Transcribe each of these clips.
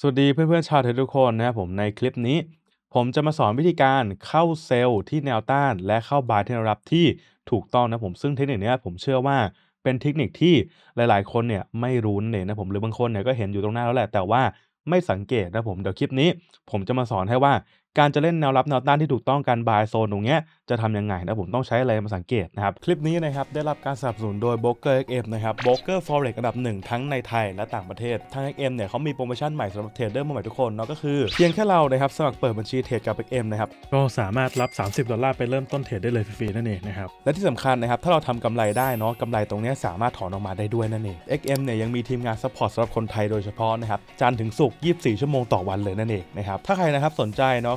สวัสดีเพื่อน ๆ ชาวเทรดทุกคนนะครับผมในคลิปนี้ ผมจะมาสอนวิธีการเข้าเซลล์ที่แนวต้าน และเข้าบายที่นรับที่ถูกต้องนะผมซึ่งเทคนิคนี้ผมเชื่อว่าเป็นเทคนิคที่หลาย ๆคนเนี่ยไม่รู้เนี่ยนะผมหรือบางคนเนี่ยก็เห็นอยู่ตรงหน้าแล้วแหละแต่ว่าไม่สังเกตนะผมเดี๋ยวคลิปนี้ ผมจะมาสอนให้ว่าการจะเล่นแนวรับ แนวต้านที่ถูกต้องการบายโซนตรงเนี้ย จะทำยังไงนะผม ต้องใช้อะไรมาสังเกตนะครับ คลิปนี้นะครับ ได้รับการสนับสนุนโดย b r o ก e r XM นะครับบ b ก o k e r Forex อันดับหนึ่งทั้งในไทยและต่างประเทศทางเอ็กเนี่ยเขามีโปรโมชั่นใหม่สำหรับเทรดเดอร์มใหม่ทุกคน เนาะก็คือเพียงแค่เรานะครับ สมัครเปิดบัญชีเทรดกับเ็มนะครับก็สามารถรับ 30ดอลลาร์ไปเริ่มต้นเทรดได้เลยฟรีๆนั่นเองนะครับและที่สำคัญนะครับถ้าเราทำกำไรได้เนาะกำไรตรงนี้สามารถถอนออกมาได้ด้วยนั่นเอง็กเนี่ยยังมีทีมงานซัพพอร์ตสำหรับคนไทยโดยเฉพาะนะครับจันถึงศุกร์24 ชั่วโมงต่อวันเลยนั่นเองนะครับถ้าใครนะครับสนใจเนาะ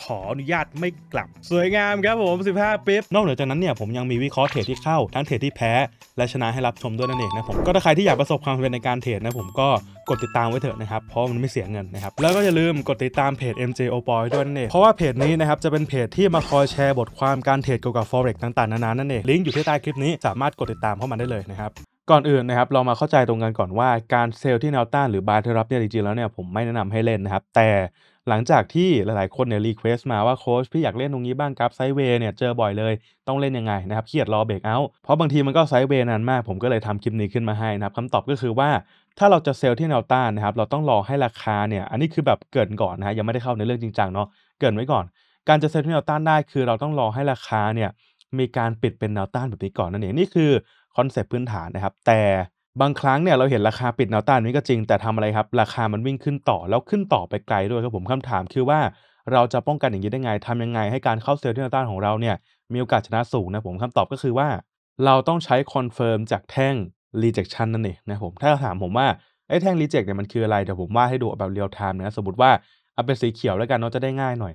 ขออนุญาตไม่กลับสวยงามครับผม 15ปิ๊บนอกเหนือจากนั้นเนี่ย ผมยังมีวิเคราะห์เทรดที่เข้า ทั้งเทรดที่แพ้ และชนะให้รับชมด้วยนั่นเองนะผม ก็ถ้าใครที่อยากประสบความสำเร็จในการเทรดนะผมก็กดติดตามไว้เถอะนะครับ เพราะมันไม่เสียเงินนะครับ แล้วก็อย่าลืมกดติดตามเพจ MJ o p o y ด้วยนั่นเองเพราะว่าเพจนี้นะครับจะเป็นเพจที่มาคอยแชร์บทความการเทรดเกี่ยวกับ forex ต่าง ๆ นานานั่นเองลิงก์อยู่ที่ใต้คลิปนี้ สามารถกดติดตามเข้ามาได้เลยนะครับก่อนอื่นนะครับเรามาเข้าใจตรงกันก่อนว่าการเซลล์ที่แนวต้านหรือบายเทอรับเนี่ยจริงๆแล้วเนี่ยผมไม่แนะนำให้เล่นนะครับแต่หลังจากที่หลาย ๆ คนเนี่ยรีเควสมาว่าโค้ชพี่อยากเล่นตรงนี้บ้างครับไซเวย์เนี่ย เจอบ่อยเลย ต้องเล่นยังไงนะครับเครียดรอเบรกเอา เพราะบางทีมันก็ไซเวย์นานมาก ผมก็เลยทำคลิปนี้ขึ้นมาให้นะครับคำตอบก็คือว่า ถ้าเราจะเซลล์ที่แนวต้านนะครับเราต้องรอให้ราคาเนี่ยอันนี้คือแบบเกินก่อนนะฮะยังไม่ได้เข้าในเรื่องจริงจังเนาะเกินไว้ก่อน การจะเซลล์ที่แนวต้านได้คือเราต้องรอให้ราคาเนี่ยมีการปิดเป็นแนวต้านแบบนี้ก่อนนั่นเองนี่คือคอนเซปต์พื้นฐานนะครับ แต่บางครั้งเนี่ยเราเห็นราคาปิดแนวต้านนี้ก็จริงแต่ทำอะไรครับ ราคามันวิ่งขึ้นต่อแล้วขึ้นต่อไปไกลด้วยครับผมคำถามคือว่าเราจะป้องกันอย่างนี้ได้ไงทำยังไงให้การเข้าเซลล์ที่แนวต้านของเราเนี่ยมีโอกาสชนะสูงนะผมคำตอบก็คือว่า เราต้องใช้คอนเฟิร์มจากแท่งรีเจคชันนั่นเองนะผมถ้าถามผมว่า ไอ้แท่งรีเจคเนี่ยมันคืออะไรเดี๋ยวผมวาดให้ดูแบบเรียลไทม์นะสมมติว่าเอาเป็นสีเขียวแล้วกันเนาะจะได้ง่ายหน่อย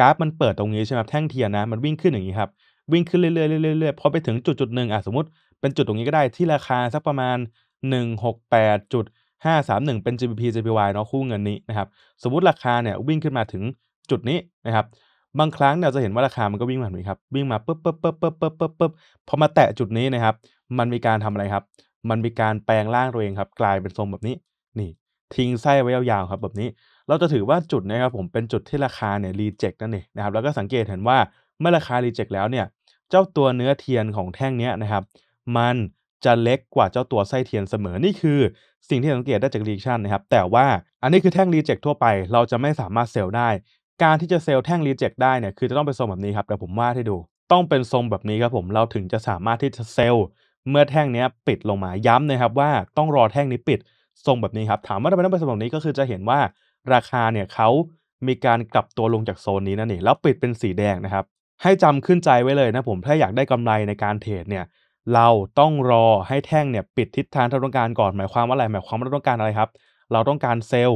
กราฟมันเปิดตรงนี้ใช่ไหมแท่งเทียนนะมันวิ่งขึ้นอย่างนี้ครับวิ่งขึ้นเรื่อยๆเรื่อยๆพอไปถึงจุดจุดหนึ่งอ่ะสมมติเป็นจุดตรงนี้ก็ได้ที่ราคาสักประมาณ168.531 เป็น GBP JPY เนาะคู่เงินนี้นะครับ สมมติราคาเนี่ยวิ่งขึ้นมาถึงจุดนี้นะครับบางครั้งเราจะเห็นว่าราคามันก็วิ่งมาแบบนี้ครับวิ่งมาปุ๊บปุ๊บปุ๊บปุ๊บปุ๊บปุ๊บปุ๊บพอมาแตะจุดนี้นะครับ มันมีการทำอะไรครับ มันมีการแปลงร่างตัวเองครับ กลายเป็นทรงแบบนี้นี่ ทิ้งไส้ไว้ยาวๆครับ แบบนี้ เราจะถือว่าจุดนะครับผมเป็นจุดที่ราคาเนี่ยรีเจ็คนั่นเองนะครับแล้วก็สังเกตเห็นว่าเมื่อราคารีเจ็คแล้วเนี่ย เจ้าตัวเนื้อเทียนของแท่งนี้นะครับมันจะเล็กกว่าเจ้าตัวไส้เทียนเสมอ นี่คือ สิ่งที่สังเกตได้จากรีชันนะครับ แต่ว่าอันนี้คือแท่งรีเจคทั่วไป เราจะไม่สามารถเซลล์ได้ การที่จะเซลล์แท่งรีเจคได้เนี่ย คือจะต้องเป็นทรงแบบนี้ครับ เดี๋ยวผมวาดให้ดู ต้องเป็นทรงแบบนี้ครับผม เราถึงจะสามารถที่จะเซลล์ เมื่อแท่งนี้ปิดลงมา ย้ำนะครับว่า ต้องรอแท่งนี้ปิดทรงแบบนี้ครับ ถามว่าทำไมต้องเป็นทรงแบบนี้ ก็คือจะเห็นว่าราคาเนี่ยเขามีการกลับตัวลงจากโซนนี้นั่นเองแล้วปิดเป็นสีแดงนะครับ ให้จำขึ้นใจไว้เลยนะผม ถ้าอยากได้กำไรในการเทรดเนี่ยเราต้องรอให้แท่งเนี่ย ปิดทิศทางที่เราต้องการก่อนหมายความว่าอะไรหมายความว่าเราต้องการอะไรครับ เราต้องการเซล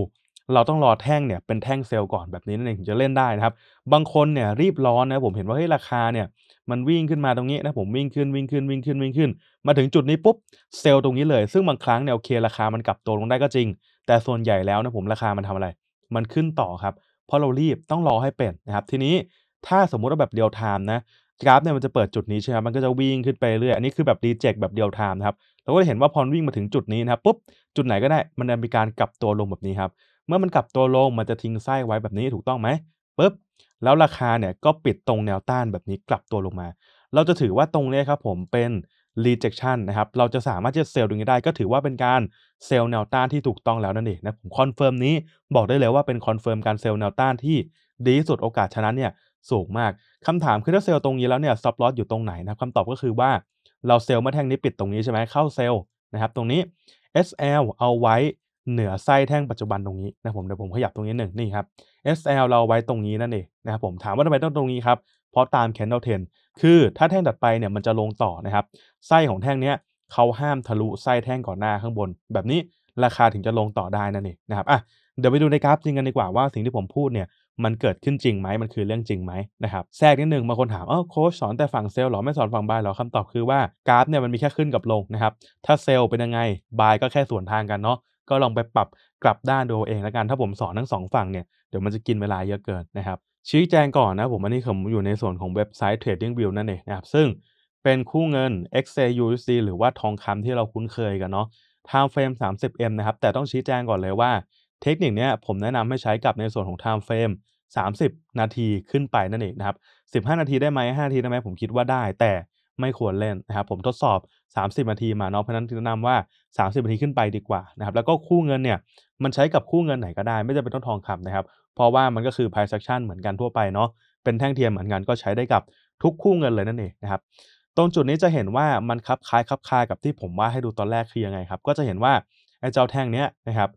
เราต้องรอแท่งเนี่ยเป็นแท่งเซลก่อนแบบนี้นั่นเองถึงจะเล่นได้นะครับ บางคนเนี่ยรีบร้อนนะผมเห็นว่าเฮ้ยราคาเนี่ย มันวิ่งขึ้นมาตรงนี้นะผมวิ่งขึ้นวิ่งขึ้นวิ่งขึ้นวิ่งขึ้น มาถึงจุดนี้ปุ๊บเซลตรงนี้เลยซึ่งบางครั้งเนี่ยโอเคราคามันกลับตัวลงได้ก็จริงแต่ส่วนใหญ่แล้วนะผมราคามันทำอะไร มันขึ้นต่อครับ เพราะเรารีบต้องรอให้เป็นนะครับทีนี้ถ้าสมมุติว่าแบบเดียวทามนะกราฟเนี่ยมันจะเปิดจุดนี้ใช่ไหมมันก็จะวิ่งขึ้นไปเรื่อย อันนี้คือแบบรีเจ็คแบบเดียวไทม์นะครับ เราก็จะเห็นว่าพอวิ่งมาถึงจุดนี้นะครับปุ๊บจุดไหนก็ได้มันจะมีการกลับตัวลงแบบนี้ครับเมื่อมันกลับตัวลงมันจะทิ้งไส้ไว้แบบนี้ถูกต้องไหมปุ๊บแล้วราคาเนี่ยก็ปิดตรงแนวต้านแบบนี้กลับตัวลงมา เราจะถือว่าตรงนี้ครับผมเป็น rejection นะครับเราจะสามารถจะเซลล์ตรงนี้ได้ ก็ถือว่าเป็นการเซลล์แนวต้านที่ถูกต้องแล้วนั่นเองนะผมคอนเฟิร์มนี้บอกได้เลยว่าเป็นคอนเฟิร์มการเซลล์แนวต้านที่ดีที่สุดโอกาสชนะเนี่ยสูงมากคำถามคือถ้าเซลล์ตรงนี้แล้วเนี่ยซับลอสอยู่ตรงไหนนะคำตอบก็คือว่าเราเซลล์มาแท่งนี้ปิดตรงนี้ใช่ไหมเข้าเซลล์นะครับตรงนี้ SL เอาไว้เหนือไส้แท่งปัจจุบันตรงนี้นะผมเดี๋ยวผมขยับตรงนี้หนึ่งนี่ครับ SL เราไว้ตรงนี้นั่นเองนะครับผมถามว่าทำไมต้องตรงนี้ครับเพราะตาม candle trend คือถ้าแท่งตัดไปเนี่ยมันจะลงต่อนะครับไส้ของแท่งเนี้ยเขาห้ามทะลุไส้แท่งก่อนหน้าข้างบน แบบนี้ราคาถึงจะลงต่อได้นั่นเองนะครับอ่ะเดี๋ยวไปดูในกราฟจริงกันดีกว่าว่าสิ่งที่ผมพูดเนี่ยมันเกิดขึ้นจริงไหม มันคือเรื่องจริงไหมนะครับแทรกนิดนึงบางคนถามเออโค้ชสอนแต่ฝั่งเซลล์หรอ ไม่สอนฝั่งบายหรอคำตอบคือว่ากราฟเนี่ยมันมีแค่ขึ้นกับลงนะครับ ถ้าเซลล์เป็นยังไง บายก็แค่ส่วนทางกันเนาะก็ลองไปปรับกลับด้านดูเองแล้วกัน ถ้าผมสอนทั้งสองฝั่งเนี่ยเดี๋ยวมันจะกินเวลาเยอะเกินนะครับชี้แจงก่อนนะผมอันนี้ผมอยู่ในส่วนของเว็บไซต์ Trading View นั่นเองนะครับซึ่งเป็นคู่เงิน XAUC หรือว่าทองคำที่เราคุ้นเคยกันเนาะ time frame 30m นะครับแต่ต้องชี้แจงก่อนเลยว่าเทคนิคนี้ผมแนะนำให้ใช้กับในส่วนของ time frame 30 นาทีขึ้นไปนั่นเองนะครับ15 นาทีได้ไหม5นาทีได้ไหม ผมคิดว่าได้ แต่ไม่ควรเล่นนะครับ ผมทดสอบ 30 นาทีมาเนาะ เพราะนั้นแนะนำว่า 30 นาทีขึ้นไปดีกว่านะครับ แล้วก็คู่เงินเนี่ย มันใช้กับคู่เงินไหนก็ได้ไม่จำเป็นต้องทองคำนะครับ เพราะว่ามันก็คือ price action เหมือนกันทั่วไปเนาะ เป็นแท่งเทียมเหมือนกันก็ใช้ได้กับทุกคู่เงินเลยนั่นเองนะครับ ตรงจุดนี้จะเห็นว่ามันคับคล้ายคับคากับที่ผมว่าให้ดูตอนแรกคือยังไงครับก็จะเห็นว่าไอ้เจ้าแท่งเนี้ยนะครับ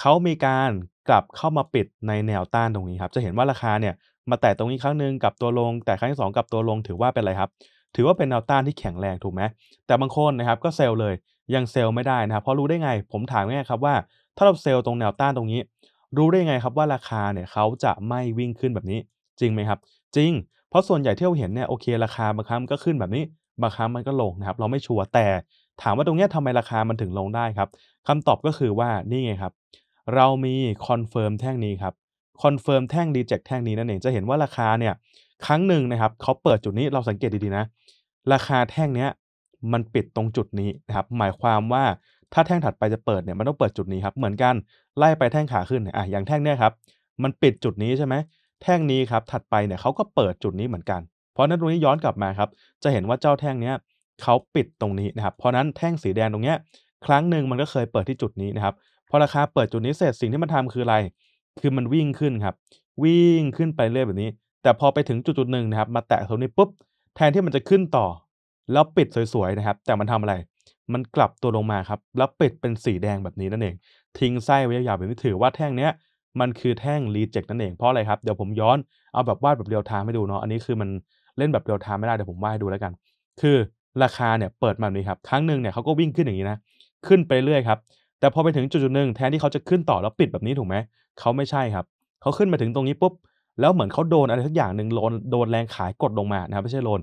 เขามีการกลับเข้ามาปิดในแนวต้านตรงนี้ครับจะเห็นว่าราคาเนี่ยมาแตะตรงนี้ครั้งหนึ่งกับตัวลงแต่ครั้งที่สองกับตัวลงถือว่าเป็นอะไรครับ ถือว่าเป็นแนวต้านที่แข็งแรงถูกไหม แต่บางคนนะครับก็เซลล์เลยยังเซลล์ไม่ได้นะครับ เพราะรู้ได้ไง ผมถามง่ายครับว่า ถ้าเราเซลล์ตรงแนวต้านตรงนี้ รู้ได้ไงครับว่าราคาเนี่ยเขาจะไม่วิ่งขึ้นแบบนี้ จริงไหมครับ จริง เพราะส่วนใหญ่ที่เราเห็นเนี่ยโอเคราคาบางครั้งก็ขึ้นแบบนี้บางครั้งมันก็ลงนะครับเราไม่ชัวร์แต่ถามว่าตรงนี้ทำไมราคามันถึงลงได้ครับคำตอบก็คือว่านี่ไงครับเรามีคอนเฟิร์มแท่งนี้ครับคอนเฟิร์มแท่งดีเจ็คแท่งนี้นั่นเองจะเห็นว่าราคาเนี่ย ครั้งหนึ่งนะครับเขาเปิดจุดนี้เราสังเกตดีๆนะ ราคาแท่งเนี้ยมันปิดตรงจุดนี้นะครับหมายความว่าถ้าแท่งถัดไปจะเปิดเนี่ยมันต้องเปิดจุดนี้ครับเหมือนกันไล่ไปแท่งขาขึ้นเนี่ยอ่ะอย่างแท่งเนี้ยครับมันปิดจุดนี้ใช่ไหมแท่งนี้ครับถัดไปเนี่ยเขาก็เปิดจุดนี้เหมือนกัน เพราะนั้นตรงนี้ย้อนกลับมาครับจะเห็นว่าเจ้าแท่งเนี้ยเขาปิดตรงนี้นะครับเพราะนั้นแท่งสีแดงตรงเนี้ยครั้งหนึ่งมันก็เคยเปิดที่จุดนี้นะครับพอราคาเปิดจุดนี้เสร็จสิ่งที่มันทำคืออะไร คือมันวิ่งขึ้นครับ วิ่งขึ้นไปเรื่อยแบบนี้ แต่พอไปถึงจุดจุดหนึ่งนะครับ มาแตะตรงนี้ปุ๊บ แทนที่มันจะขึ้นต่อ แล้วปิดสวย ๆ นะครับ แต่มันทำอะไร มันกลับตัวลงมาครับ แล้วปิดเป็นสีแดงแบบนี้นั่นเอง ทิ้งไส้ไว้ยาวๆแบบนี้ถือว่าแท่งเนี้ยมันคือแท่งรีเจ็คนั่นเอง เพราะอะไรครับ เดี๋ยวผมย้อน เอาแบบวาดแบบเรียวไทม์ให้ดูเนาะ อันนี้คือมันเล่นแบบเรียวไทม์ไม่ได้ เดี๋ยวผมวาดให้ดูแล้วกัน คือราคาเนี่ยเปิดมาแบบนี้ครับ ครั้งหนึ่งเนี่ยเขาก็วิ่งขึ้นอย่างนี้นะ ขึ้นไปเรื่อยครับแต่พอไปถึงจุดจุดหนึ่งแทนที่เขาจะขึ้นต่อแล้วปิดแบบนี้ถูกไหมเขาไม่ใช่ครับ เขาขึ้นมาถึงตรงนี้ปุ๊บ แล้วเหมือนเขาโดนอะไรสักอย่างหนึ่งโดนโดนแรงขายกดลงมานะครับ ไม่ใช่โดน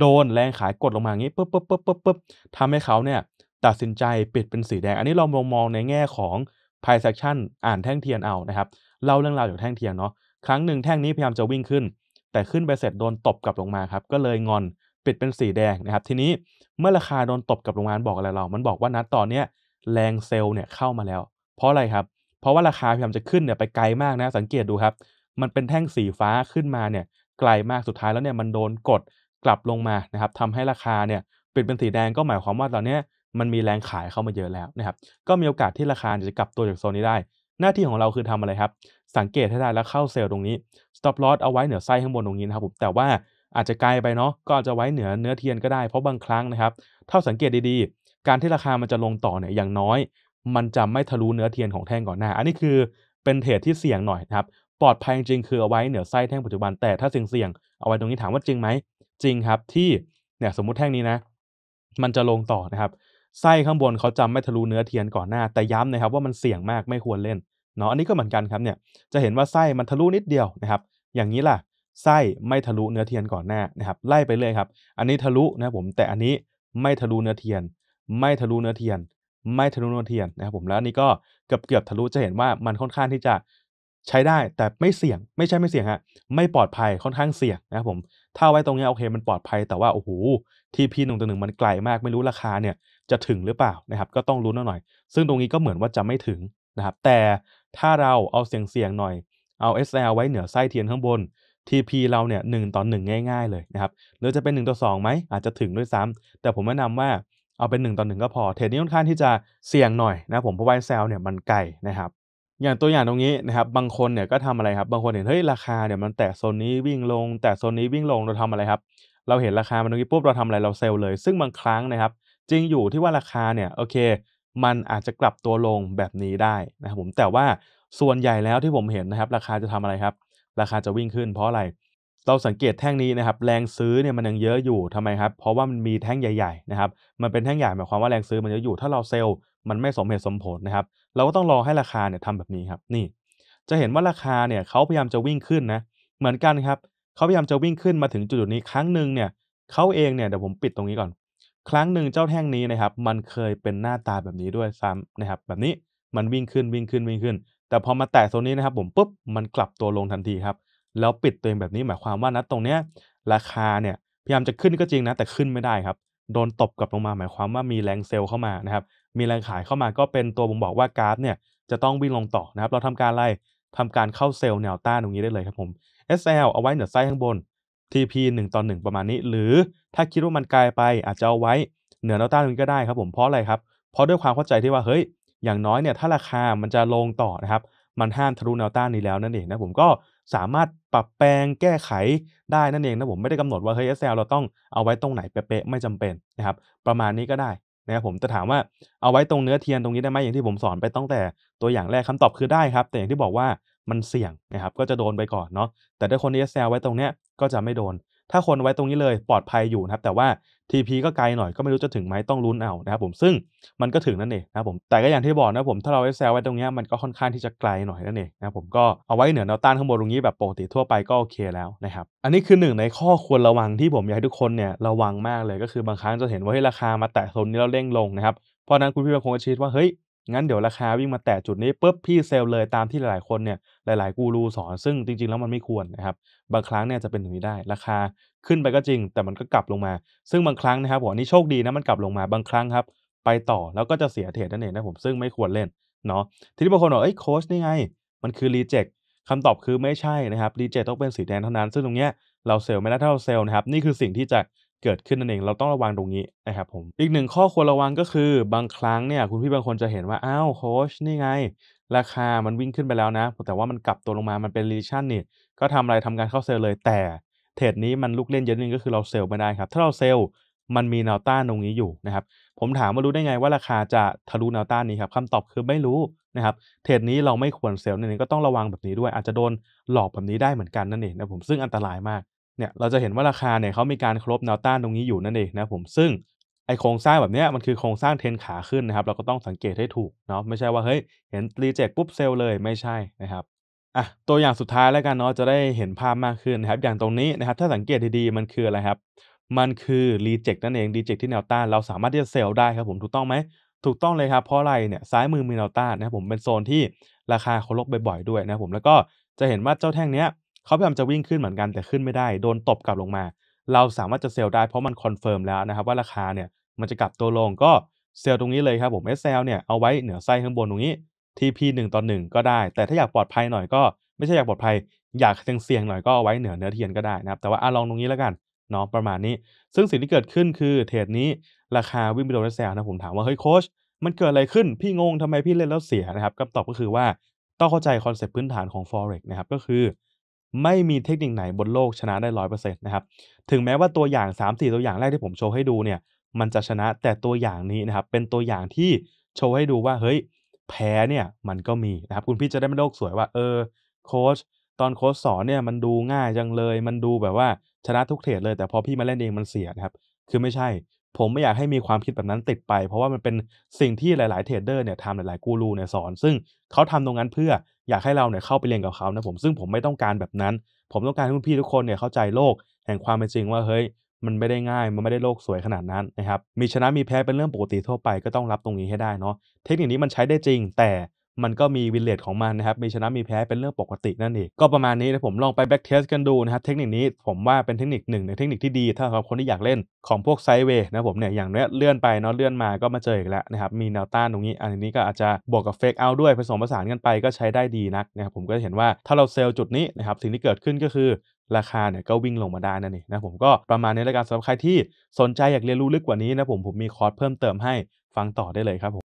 โดนแรงขายกดลงมาอย่างนี้ปุ๊บปุ๊บปุ๊บปุ๊บปุ๊บทำให้เขาเนี่ยตัดสินใจปิดเป็นสีแดง อันนี้เรามองมองในแง่ของพายเซ c ชั่นอ่านแท่งเทียนเอานะครับเล่าเรื่องราวจากแท่งเทียนเนาะ ครั้งหนึ่งแท่งนี้พยายามจะวิ่งขึ้น แต่ขึ้นไปเสร็จโดนตบกลับลงมาครับ ก็เลยงอนปิดเป็นสีแดงนะครับ ทีนี้เมื่อราคาโดนตบกลับลงมาบอกอะไรเรา มันบอกว่านัดตอนเนี้ยแรงเซลล์เนี่ยเข้ามาแล้ว เพราะอะไรครับ เพราะว่าราคาพยายามจะขึ้นเนี่ยไปไกลมากนะสังเกตดูครับ มันเป็นแท่งสีฟ้าขึ้นมาเนี่ยไกลมากสุดท้ายแล้วเนี่ยมันโดนกดกลับลงมานะครับทำให้ราคาเนี่ยเปลี่ยนเป็นสีแดงก็หมายความว่าตอนนี้มันมีแรงขายเข้ามาเยอะแล้วนะครับ ก็มีโอกาสที่ราคาจะกลับตัวจากโซนนี้ได้ หน้าที่ของเราคือทำอะไรครับสังเกตให้ได้แล้วเข้าเซลล์ตรงนี้ stop loss เอาไว้เหนือไส้ข้างบนตรงนี้นะครับผมแต่ว่าอาจจะไกลไปเนาะก็อาจจะไว้เหนือเนื้อเทียนก็ได้เพราะบางครั้งนะครับถ้าสังเกตดีการที่ราคามันจะลงต่อเนี่ยอย่างน้อย มันจะไม่ทะลุเนื้อเทียนของแท่งก่อนหน้า อันนี้คือเป็นเทรดที่เสี่ยงหน่อยนะครับ ปลอดภัยจริงคือเอาไว้เหนือไส้แท่งปัจจุบัน แต่ถ้าเสี่ยงๆเอาไว้ตรงนี้ถามว่าจริงไหมจริงครับ ที่เนี่ยสมมุติแท่งนี้นะมันจะลงต่อนะครับ ไส้ข้างบนเขาจำไม่ทะลุเนื้อเทียนก่อนหน้า แต่ย้ำนะครับ ว่ามันเสี่ยงมากไม่ควรเล่นเนาะ อันนี้ก็เหมือนกันครับเนี่ย จะเห็นว่าไส้มันทะลุนิดเดียวนะครับ อย่างนี้ล่ะไส้ไม่ทะลุเนื้อเทียนก่อนหน้านะครับ ไล่ไปเลยครับ อันนี้ทะลุนะผม แต่อันนี้ไม่ทะลุเนื้อเทียนไม่ทะลุเนื้อเทียน ไม่ทะลุเนื้อเทียนนะครับผม แล้วนี่ก็เกือบเกือบทะลุจะเห็นว่ามันค่อนข้างที่จะใช้ได้ แต่ไม่เสี่ยง ไม่ใช่ไม่เสี่ยงฮะ ไม่ปลอดภัย ค่อนข้างเสี่ยงนะครับผม ถ้าไว้ตรงนี้โอเคมันปลอดภัย แต่ว่าโอ้โหทีพีหนึ่งต่อหนึ่งมันไกลมากไม่รู้ราคาเนี่ยจะถึงหรือเปล่านะครับ ก็ต้องรู้นหน่อย ซึ่งตรงนี้ก็เหมือนว่าจะไม่ถึงนะครับ แต่ถ้าเราเอาเสี่ยงเสี่ยงหน่อย เอา SL ไว้เหนือไส้เทียนข้างบน TP เราเนี่ยหนึ่งต่อหนึ่งง่าย ๆเลยนะครับ หรือจะเป็น1ต่อ2ไหมอาจจะถึงด้วยซ้ำ แต่ผมแนะนำว่าเอาเป็น1ต่อ1ก็พอเทรดนี้ค่อนข้างที่จะ เสี่ยงหน่อยนะผม เพราะว่าเซลเนี่ยมันไกลนะครับ อย่างตัวอย่างตรงนี้นะครับ บางคนเนี่ยก็ทำอะไรครับ บางคนเห็นเฮ้ยราคาเนี่ยมันแตะโซนนี้วิ่งลง แตะโซนนี้วิ่งลง เราทำอะไรครับ เราเห็นราคามันตรงนี้ปุ๊บเราทำอะไร เราเซลล์เลย ซึ่งบางครั้งนะครับ จริงอยู่ที่ว่าราคาเนี่ยโอเค มันอาจจะกลับตัวลงแบบนี้ได้นะครับผม แต่ว่าส่วนใหญ่แล้วที่ผมเห็นนะครับ ราคาจะทำอะไรครับ ราคาจะวิ่งขึ้นเพราะอะไรเเราสังเกตแท่งนี้นะครับ แรงซื้อเนี่ยมันยังเยอะอยู่ทำไมครับเพราะว่ามันมีแท่งใหญ่ๆนะครับมันเป็นแท่งใหญ่หมายความว่าแรงซื้อมันเยอะอยู่ถ้าเราเซลล์มันไม่สมเหตุสมผลนะครับ เราก็ต้องรอให้ราคาเนี่ยทำแบบนี้ครับนี่ จะเห็นว่าราคาเนี่ยเขาพยายามจะวิ่งขึ้นนะ เหมือนกันครับเขาพยายามจะวิ่งขึ้นมาถึงจุดนี้ครั้งหนึ่งเนี่ยเขาเองเนี่ยเดี๋ยวผมปิดตรงนี้ก่อน ครั้งหนึ่งเจ้าแท่งนี้นะครับ มันเคยเป็นหน้าตาแบบนี้ด้วยซ้ำนะครับ แบบนี้มันวิ่งขึ้นวิ่งขึ้นวิ่งขึ้น แต่พอมาแตะโซนนี้นะครับ ผมปุ๊บมันกลับตัวลงทันทีครับแล้วปิดตัวเองแบบนี้หมายความว่านะตรงเนี้ย ราคาเนี่ยพยายามจะขึ้นก็จริงนะ แต่ขึ้นไม่ได้ครับ โดนตบกลับลงมาหมายความว่ามีแรงเซลล์เข้ามานะครับ มีแรงขายเข้ามาก็เป็นตัวบ่งบอกว่ากราฟเนี่ยจะต้องวิ่งลงต่อนะครับ เราทำการไล่ทำการเข้าเซลล์แนวต้านตรงนี้ได้เลยครับผม SL เอาไว้เหนือไส้ข้างบน TP 1ต่อ1ประมาณนี้ หรือถ้าคิดว่ามันไกลไป อาจจะเอาไว้เหนือแนวต้านตรงนี้ก็ได้ครับ ผมเพราะอะไรครับเพราะด้วยความเข้าใจที่ว่าเฮ้ยอย่างน้อยเนี่ยถ้าราคามันจะลงต่อนะครับมันห้ามทะลุแนวต้านนี้แล้วนั่นเองนะผมก็สามารถปรับแปลงแก้ไขได้ นั่นเองนะผมไม่ได้กำหนดว่าเฮ้ย Excel เราต้องเอาไว้ตรงไหนเป๊ะๆไม่จำเป็นนะครับประมาณนี้ก็ได้นะครับผมจะถามว่าเอาไว้ตรงเนื้อเทียนตรงนี้ได้ไหมอย่างที่ผมสอนไปตั้งแต่ ตัวอย่างแรกคำตอบคือได้ครับแต่อย่างที่บอกว่ามันเสี่ยงนะครับก็จะโดนไปก่อนเนาะแต่ถ้าคนที่ Excel ไว้ตรงเนี้ยก็จะไม่โดนถ้าคนไว้ตรงนี้เลยปลอดภัยอยู่นะครับ แต่ว่า TP ก็ไกลหน่อยก็ไม่รู้จะถึงไหมต้องลุ้นเอานะครับผมซึ่งมันก็ถึงนั่นเองนะครับผมแต่ก็อย่างที่บอกนะผมถ้าเราไว้แซวไว้ตรงนี้มันก็ค่อนข้างที่จะไกลหน่อยนั่นเองนะครับผมก็เอาไว้เหนือแนวต้านข้างบนตรงนี้แบบปกติทั่วไปก็โอเคแล้วนะครับอันนี้คือหนึ่งในข้อควรระวังที่ผมอยากให้ทุกคนเนี่ยระวังมากเลย ก็คือบางครั้งจะเห็นว่าให้ราคามาแตะโซนนี้แล้วเร่งลงนะครับเพราะนั้นคุณพี่บางคนก็ชี้ว่าเฮ้ยงั้นเดี๋ยวราคาวิ่งมาแตะจุดนี้ปุ๊บพี่เซล เลยตามที่หลาย ๆ คนเนี่ยหลายๆกูรูสอนซึ่งจริงๆแล้วมันไม่ควรนะครับบางครั้งเนี่ยจะเป็นอย่างนี้ได้ราคา ขึ้นไปก็จริง แต่มันก็กลับลงมา ซึ่งบางครั้งนะครับผมนี่โชคดีนะมันกลับลงมาบางครั้งครับไปต่อแล้วก็จะเสียเทรดนั่นเองนะผมซึ่งไม่ควรเล่นเนาะทีนี้บางคนบอกเอ้ยโค้ชนี่ไงมันคือรีเจ็คคำตอบคือไม่ใช่นะครับรีเจ็คต้องเป็นสีแดงเท่านั้น ซึ่งตรงเนี้ยเราเซลไม่ได้เท่าเซลนะครับนี่คือสิ่งที่จะเกิดขึ้นนั่นเองเราต้องระวังตรงนี้นะครับผมอีกหนึ่งข้อควรระวังก็คือบางครั้งเนี่ยคุณพี่บางคนจะเห็นว่าอ้าวโค้ชนี่ไง ราคามันวิ่งขึ้นไปแล้วนะแต่ว่ามันกลับตัวลงมามันเป็นรีชั่นนี่ก็ทำอะไรทำการเข้าเซลล์เลยแต่ เทรดนี้มันลูกเล่นเยอะนึงก็คือเราเซลล์ไม่ได้ครับถ้าเราเซลล์มันมีแนวต้านตรงนี้อยู่นะครับผมถามว่ารู้ได้ไงว่าราคาจะทะลุแนวต้านนี้ครับคำตอบคือไม่รู้นะครับเทรดนี้เราไม่ควรเซลล์นั่นเองก็ต้องระวังแบบนี้ด้วยอาจจะโดน หลอกแบบนี้ได้เหมือนกันนั่นเองนะผมซึ่งอันตรายมากเนี่ยเราจะเห็นว่าราคาเนี่ยเขามีการครบแนวต้านตรงนี้อยู่นั่นเองนะผมซึ่งไอโครงสร้างแบบนี้มันคือโครงสร้างเทนขาขึ้นนะครับเราก็ต้องสังเกตให้ถูกเนาะไม่ใช่ว่าเฮ้ย เห็นรีเจ็คปุ๊บเซลเลยไม่ใช่นะครับอ่ะตัวอย่างสุดท้ายแล้วกันเนาะจะได้เห็นภาพมากขึ้นนะครับอย่างตรงนี้นะครับ ถ้าสังเกตดีๆ มันคืออะไรครับมันคือรีเจ็คนั่นเองรีเจ็คที่แนวต้าน เราสามารถที่จะเซลได้ครับผมถูกต้องไหมถูกต้องเลยครับเพราะอะไรเนี่ยซ้ายมือมีแนวต้านนะครับผมเป็นโซนที่ราคาเขาลพบ่อยๆด้วยนะผมแล้วก็จะเห็นว่าเจ้าแท่งเนี้ยเขาพยายามจะวิ่งขึ้นเหมือนกันแต่ขึ้นไม่ได้ โดนตบกลับลงมา เราสามารถจะเซลได้เพราะมันคอนเฟิร์มแล้วนะครับว่าราคาเนี่ย มันจะกลับตัวลงก็เซลตรงนี้เลยครับ ผม SL เนี่ย เอาไว้เหนือไส้ข้างบนตรงนี้ TP 1ต่อ1ก็ได้ แต่ถ้าอยากปลอดภัยหน่อยก็ไม่ใช่อยากปลอดภัย อยากเสี่ยงๆหน่อยก็เอาไว้เหนือเนื้อเทียนก็ได้นะครับแต่ว่าอาลองตรงนี้แล้วกันเนาะประมาณนี้ ซึ่งสิ่งที่เกิดขึ้นคือเทรดนี้ราคาวิ่งไปโดนเซลนะผมถามว่าเฮ้ยโค้ชมันเกิดอะไรขึ้นพี่งงทำไมพี่เล่นแล้วเสียนะครับคำตอบก็คือว่าต้องเข้าใจคอนเซปต์พื้นฐานของ forex นะครับก็คือไม่มีเทคนิคไหนบนโลกชนะได้ร้อยเปอร์เซ็นต์นะครับถึงแม้ว่าตัวอย่าง3 4ตัวอย่างแรกที่ผมโชว์ให้ดูเนี่ยมันจะชนะแต่ตัวอย่างนี้นะครับเป็นตัวอย่างที่โชว์ให้ดูว่าเฮ้ย แพ้เนี่ยมันก็มีนะครับคุณพี่จะได้ไม่โลกสวยว่าเออโค้ชตอนโค้ชสอนเนี่ยมันดูง่ายจังเลยมันดูแบบว่าชนะทุกเทรดเลย แต่พอพี่มาเล่นเองมันเสียนะครับคือไม่ใช่ผมไม่อยากให้มีความคิดแบบนั้นติดไป เพราะว่ามันเป็นสิ่งที่หลาย ๆเทรดเดอร์เนี่ยทำหลายๆกูรูเนี่ยสอนซึ่งเขาทำตรงนั้นเพื่ออยากให้เราเนี่ยเข้าไปเรียนกับเขานะผมซึ่งผมไม่ต้องการแบบนั้น ผมต้องการให้พี่ทุกคนเนี่ยเข้าใจโลกแห่งความเป็นจริงว่าเฮ้ย มันไม่ได้ง่ายมันไม่ได้โลกสวยขนาดนั้นนะครับมีชนะมีแพ้เป็นเรื่องปกติทั่วไปก็ต้องรับตรงนี้ให้ได้เนาะเทคนิคนี้มันใช้ได้จริงแต่มันก็มีวินเลตของมันนะครับ มีชนะมีแพ้เป็นเรื่องปกตินั่นเอง ก็ประมาณนี้นะผมลองไปแบ็กเทสกันดูนะครับ เทคนิคนี้ผมว่าเป็นเทคนิคหนึ่งในเทคนิคที่ดีถ้าสำหรับคนที่อยากเล่นของพวกไซเวย์นะผมเนี่ยอย่างเนี้ยเลื่อนไปเนาะเลื่อนมาก็มาเจออีกแล้วนะครับ มีแนวต้านตรงนี้ อันนี้ก็อาจจะบวกกับเฟกเอาด้วยผสมผสานกันไปก็ใช้ได้ดีนักนะครับผมก็เห็นว่าถ้าเราเซลล์จุดนี้นะครับสิ่งที่เกิดขึ้นก็คือราคาเนี่ยก็วิ่งลงมาได้นั่นเองนะผมก็ประมาณนี้แล้วกันสำหรับใครที่สนใจอยากเรียนรู้ลึกกว่านี้นะผมผมมีคอร์สเพิ่มเติมให้ฟังต่อได้เลยครับผม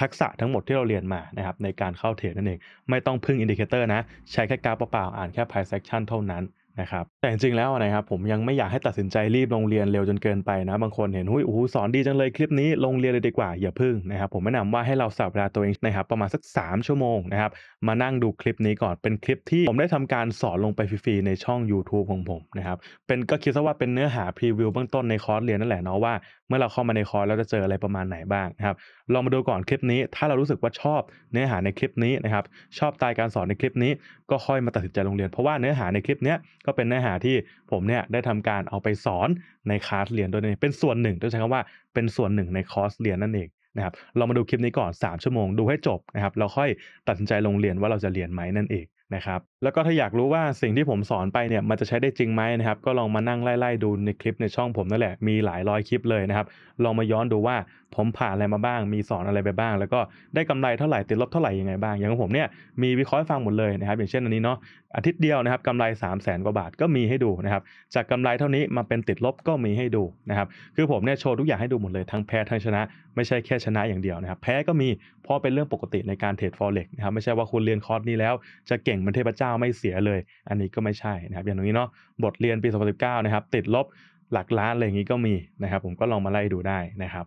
ทักษะทั้งหมดที่เราเรียนมานะครับในการเข้าเทรดนั่นเองไม่ต้องพึ่งอินดิเคเตอร์นะใช้แค่กราฟเปล่าๆอ่านแค่ price action เท่านั้นนะครับแต่จริงๆแล้วนะครับผมยังไม่อยากให้ตัดสินใจรีบลงเรียนเร็วจนเกินไปนะ บางคนเห็นหุ้ยโอ้โหสอนดีจังเลยคลิปนี้ลงเรียนเลยดีกว่า อย่าพึ่งนะครับผมแนะนำว่าให้เราสับเวลาตัวเองนะครับประมาณสัก 3 ชั่วโมงนะครับมานั่งดูคลิปนี้ก่อน เป็นคลิปที่ผมได้ทำการสอนลงไปฟรีๆในช่อง YouTube ของผมนะครับ เป็นก็คิดซะว่าเป็นเนื้อหาพรีวิวเบื้องต้นในคอร์สเรียนนั่นแหละเนาะว่าเมื่อเราเข้ามาในคอร์สเราจะเจออะไรประมาณไหนบ้างนะครับ ลองมาดูก่อนคลิปนี้ ถ้าเรารู้สึกว่าชอบเนื้อหาในคลิปนี้นะครับ ชอบตายการสอนในคลิปนี้ ก็ค่อยมาตัดสินใจลงเรียน เพราะว่าเนื้อหาในคลิปนี้ก็เป็นเนื้อหาที่ผมเนี่ยได้ทำการเอาไปสอนในคอร์สเรียนโดยเป็นส่วนหนึ่งต้องใช้คำว่า เป็นส่วนหนึ่งในคอร์สเรียนนั่นเองนะครับเรามาดูคลิปนี้ก่อน 3 ชั่วโมงดูให้จบนะครับเราค่อยตัดสินใจลงเรียนว่าเราจะเรียนไหมนั่นเองนะครับแล้วก็ถ้าอยากรู้ว่าสิ่งที่ผมสอนไปเนี่ยมันจะใช้ได้จริงไหมนะครับก็ลองมานั่งไล่ๆดูในคลิปในช่องผมนั่นแหละมีหลายร้อยคลิปเลยนะครับ ลองมาย้อนดูว่าผมผ่านอะไรมาบ้าง มีสอนอะไรไปบ้าง แล้วก็ได้กำไรเท่าไหร่ติดลบเท่าไหร่ยังไงบ้าง อย่างของผมเนี่ยมีวิเคราะห์ฟังหมดเลยนะครับ อย่างเช่นอันนี้เนาะอาทิตย์เดียวนะครับกำไร3 0 0แสนกว่าบาทก็มีให้ดูนะครับ จากกำไรเท่านี้มาเป็นติดลบก็มีให้ดูนะครับ คือผมเนี่ยโชว์ทุกอย่างให้ดูหมดเลยทั้งแพ้ทั้งชนะ ไม่ใช่แค่ชนะอย่างเดียวนะครับ แพ้ก็มีเพราะเป็นเรื่องปกติในการเทรดฟอเร็กนะครับ ไม่ใช่ว่าคุณเรียนคอร์สนี้แล้ว จะเก่งเป็นเทพเจ้าไม่เสียเลย อันนี้ก็ไม่ใช่นะครับ อย่างตรงนี้เนาะบทเรียนปี2019นะครับติดลบหลักล้านอะไรอย่างนี้ก็มีนะครับผมก็ลองมาไล่ดูได้นะครับ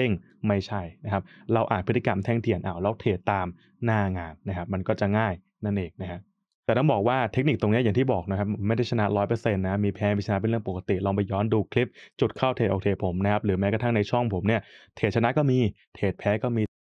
ด้งไม่ใช่นะครับ เราอ่านพฤติกรรมแท่งเทียนเอาเราเทรดตามหน้างานนะครับ มันก็จะง่ายนั่นเองนะฮะ แต่ต้องบอกว่าเทคนิคตรงนี้อย่างที่บอกนะครับไม่ได้ชนะร้อยเปอร์เซ็นต์นะ มีแพ้ มีชนะเป็นเรื่องปกติ ลองไปย้อนดูคลิป จุดเข้าเทรดออกเทรดผมนะครับ หรือแม้กระทั่งในช่องผมเนี่ย เทรดชนะก็มี เทรดแพ้ก็มี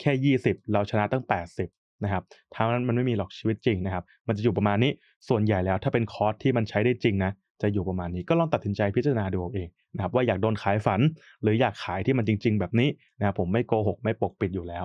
แค่ 20 เราชนะตั้ง 80 นะครับทั้งนั้นมันไม่มีหรอกชีวิตจริงนะครับมันจะอยู่ประมาณนี้ส่วนใหญ่แล้วถ้าเป็นคอร์สที่มันใช้ได้จริงนะจะอยู่ประมาณนี้ก็ลองตัดสินใจพิจารณาดูเอเองนะครับว่าอยากโดนขายฝัน หรืออยากขายที่มันจริง ๆ แบบนี้นะครับผมไม่โกหก ไม่ปกปิดอยู่แล้ว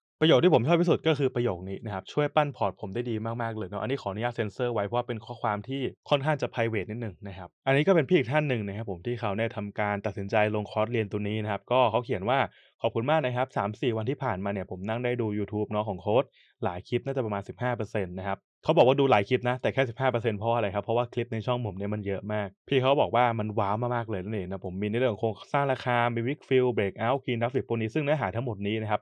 ประโยคที่ผมชอบที่สุดก็คือประโยคนี้นะครับช่วยปั้นพอร์ตผมได้ดีมากๆเลยเนาะอันนี้ขออนุญาตเซ็นเซอร์ไว้เพราะว่าเป็นข้อความที่ค่อนข้างจะไพรเวทนิดหนึ่งนะครับอันนี้ก็เป็นพี่อีกท่านหนึ่งนะครับผมที่เขาเนี่ยทำการตัดสินใจลงคอร์สเรียนตัวนี้นะครับก็เขาเขียนว่าขอบคุณมากนะครับ3-4 วันที่ผ่านมาเนี่ยผมนั่งได้ดูยูทูบเนาะของโค้ดหลายคลิปน่าจะประมาณ 15%นะครับเขาบอกว่าดูหลายคลิปนะแต่แค่15%เพราะอะไรครับเพราะว่าคลิปในช่องผมเนี่ยมันเยอะมาก พี่เขาบอกว่ามันว้าวมากๆเลยนั่นเองนะผมมีในเรื่องโครงสร้างราคามีวิกฟิลเบรกเอาท์คีนดั n ฟิ a p นี้ซึ่งเนื้อหาทั้งหมดนี้นะครับ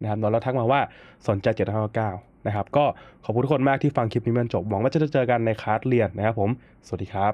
นะครับนอนแล้วทักมาว่า สนใจ759นะครับ ก็ขอบคุณทุกคนมากที่ฟังคลิปนี้มันจบ หวังว่าจะเจอกันในคลาสเรียนนะครับผม สวัสดีครับ